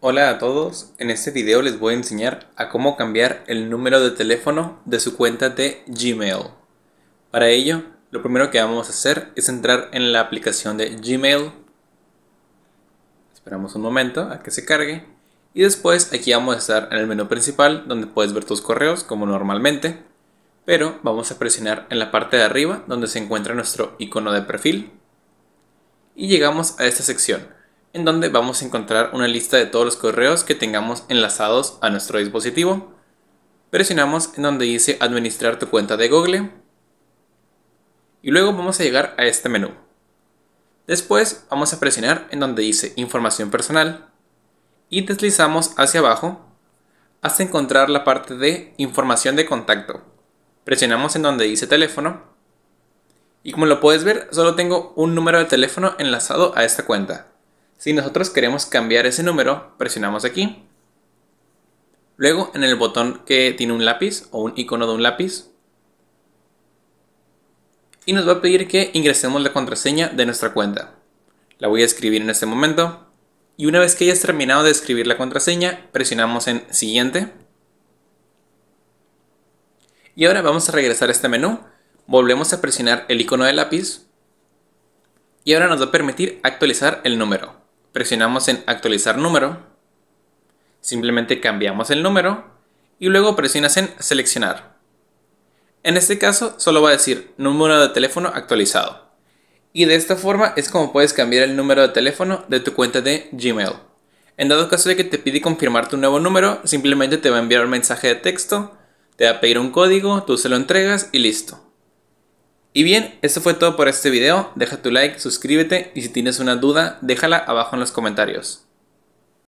Hola a todos, en este video les voy a enseñar a cómo cambiar el número de teléfono de su cuenta de Gmail. Para ello, lo primero que vamos a hacer es entrar en la aplicación de Gmail. Esperamos un momento a que se cargue. Y después aquí vamos a estar en el menú principal donde puedes ver tus correos como normalmente. Pero vamos a presionar en la parte de arriba donde se encuentra nuestro icono de perfil. Y llegamos a esta sección donde vamos a encontrar una lista de todos los correos que tengamos enlazados a nuestro dispositivo. Presionamos en donde dice administrar tu cuenta de Google y luego vamos a llegar a este menú. Después vamos a presionar en donde dice información personal y deslizamos hacia abajo hasta encontrar la parte de información de contacto. Presionamos en donde dice teléfono y como lo puedes ver solo tengo un número de teléfono enlazado a esta cuenta. Si nosotros queremos cambiar ese número, presionamos aquí. Luego en el botón que tiene un lápiz o un icono de un lápiz. Y nos va a pedir que ingresemos la contraseña de nuestra cuenta. La voy a escribir en este momento. Y una vez que hayas terminado de escribir la contraseña, presionamos en siguiente. Y ahora vamos a regresar a este menú. Volvemos a presionar el icono de lápiz. Y ahora nos va a permitir actualizar el número presionamos en actualizar número, simplemente cambiamos el número y luego presionas en seleccionar. En este caso solo va a decir número de teléfono actualizado. Y de esta forma es como puedes cambiar el número de teléfono de tu cuenta de Gmail. En dado caso de que te pide confirmar tu nuevo número, simplemente te va a enviar un mensaje de texto, te va a pedir un código, tú se lo entregas y listo. Y bien, eso fue todo por este video, deja tu like, suscríbete y si tienes una duda, déjala abajo en los comentarios.